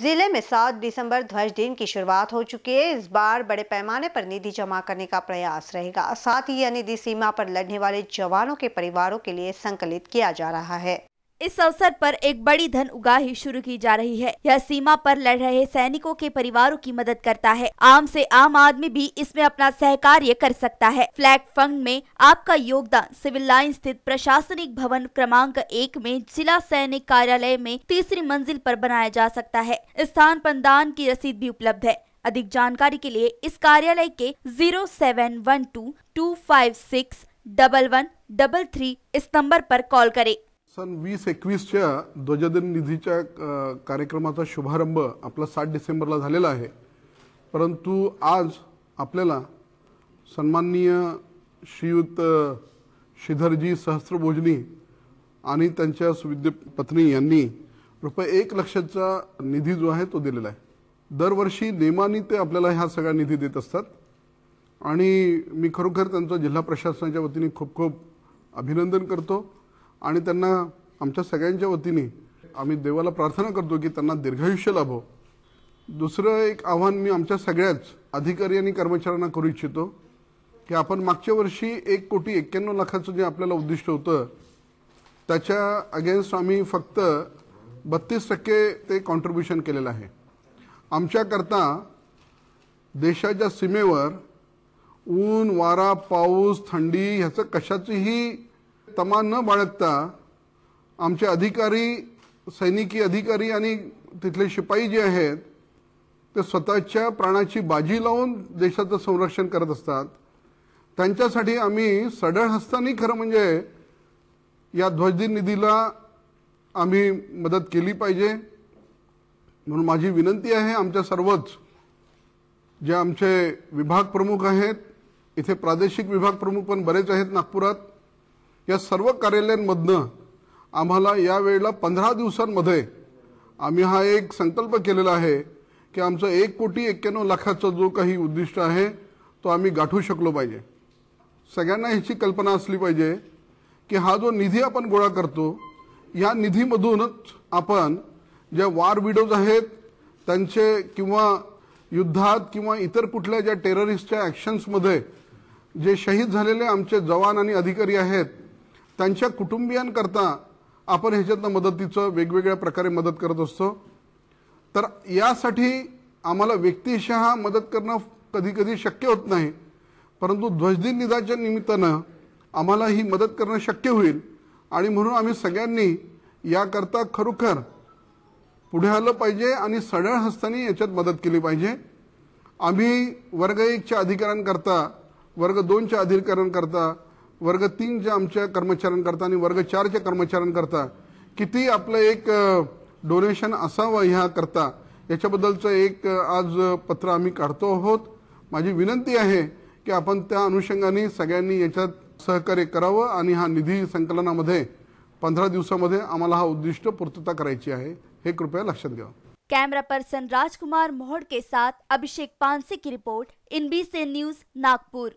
जिले में 7 दिसंबर ध्वज दिन की शुरुआत हो चुकी है इस बार बड़े पैमाने पर निधि जमा करने का प्रयास रहेगा साथ ही यह निधि सीमा पर लड़ने वाले जवानों के परिवारों के लिए संकलित किया जा रहा है इस अवसर पर एक बड़ी धन उगाही शुरू की जा रही है यह सीमा पर लड़ रहे सैनिकों के परिवारों की मदद करता है आम से आम आदमी भी इसमें अपना सहकार्य कर सकता है फ्लैग फंड में आपका योगदान सिविल लाइन स्थित प्रशासनिक भवन क्रमांक एक में जिला सैनिक कार्यालय में तीसरी मंजिल पर बनाया जा सकता है स्थान पर दान की रसीद भी उपलब्ध है अधिक जानकारी के लिए इस कार्यालय के zero seven one two two five six double one double three इस नंबर पर कॉल करें सन वीस एकवीसच्या ध्वजदिन निधीच्या कार्यक्रमाचा शुभारंभ आपला सात डिसेंबरला झालेला आहे परंतु आज आपल्याला सन्माननीय श्रीयुत श्रीधरजी सहस्रभोजनी आणि त्यांच्या सुविद्य पत्नी यांनी रुपये एक लक्षाचा निधी जो आहे तो दिलेला आहे दरवर्षी नेमाने ते आपल्याला ह्या सगळ्या निधी देत असतात आणि मी खरोखर त्यांचं जिल्हा प्रशासनाच्या वतीने खूप खूप अभिनंदन करतो आणि त्यांना आमच्या सगळ्यांच्या वतीने आम्ही देवाला प्रार्थना करतो की त्यांना दीर्घायुष्य लाभो दुसरं एक आव्हान मी आमच्या सगळ्याच अधिकारी आणि कर्मचाऱ्यांना करू इच्छितो की आपण मागच्या वर्षी एक कोटी एक्क्याण्णव लाखाचं जे आपल्याला उद्दिष्ट होतं त्याच्या अगेन्स्ट आम्ही फक्त बत्तीस टक्के ते कॉन्ट्रीब्युशन केलेलं आहे आमच्याकरता देशाच्या सीमेवर ऊन वारा पाऊस थंडी ह्याचं कशाचंही तमा न बाळगता आमचे अधिकारी सैनिकी अधिकारी आणि तिथले शिपाई जे आहेत ते स्वतःच्या प्राणाची बाजी लावून देशाचं संरक्षण करत असतात त्यांच्यासाठी आम्ही सडळ हस्तानी खरं म्हणजे या ध्वजदिन निधीला आम्ही मदत केली पाहिजे म्हणून माझी विनंती आहे आमच्या सर्वच जे आमचे विभाग प्रमुख आहेत इथे प्रादेशिक विभाग प्रमुख पण बरेच आहेत नागपुरात या सर्व कार्यालयांमधनं आम्हाला यावेळेला पंधरा दिवसांमध्ये आम्ही हा एक संकल्प केलेला आहे की आमचं एक कोटी एक्क्याण्णव लाखाचा जो काही उद्दिष्ट आहे तो आम्ही गाठू शकलो पाहिजे सगळ्यांना ह्याची कल्पना असली पाहिजे की हा जो निधी आपण गोळा करतो या निधीमधूनच आपण ज्या वार विडोज आहेत त्यांचे किंवा युद्धात किंवा इतर कुठल्या ज्या टेररिस्टच्या ॲक्शन्समध्ये जे शहीद झालेले आमचे जवान आणि अधिकारी आहेत त्यांच्या कुटुंबियांकरता आपण ह्याच्यातनं मदतीचं वेगवेगळ्या प्रकारे मदत करत असतो तर यासाठी आम्हाला व्यक्तिशः मदत करणं कधीकधी शक्य होत नाही परंतु ध्वजदिन निधाच्या निमित्तानं आम्हाला ही मदत करणं शक्य होईल आणि म्हणून आम्ही सगळ्यांनी याकरता खरोखर पुढे आलं पाहिजे आणि सडळ हस्ताने याच्यात मदत केली पाहिजे आम्ही वर्ग एकच्या अधिकाऱ्यांकरता वर्ग दोनच्या अधिकाऱ्यांकरता वर्ग तीनच्या आमच्या कर्मचाऱ्यांकरता आणि वर्ग चारच्या कर्मचाऱ्यांकरता किती आपलं एक डोनेशन असावं ह्याकरता याच्याबद्दलचं एक आज पत्र आम्ही काढतो आहोत माझी विनंती आहे की आपण त्या अनुषंगाने सगळ्यांनी याच्यात सहकार्य करावं आणि हा निधी संकलनामध्ये पंधरा दिवसामध्ये आम्हाला हा उद्दिष्ट पूर्तता करायची आहे हे कृपया लक्षात घ्या कॅमेरा पर्सन राजकुमार मोहड़ के साथ अभिषेक पानसे की report N B C news Nagpur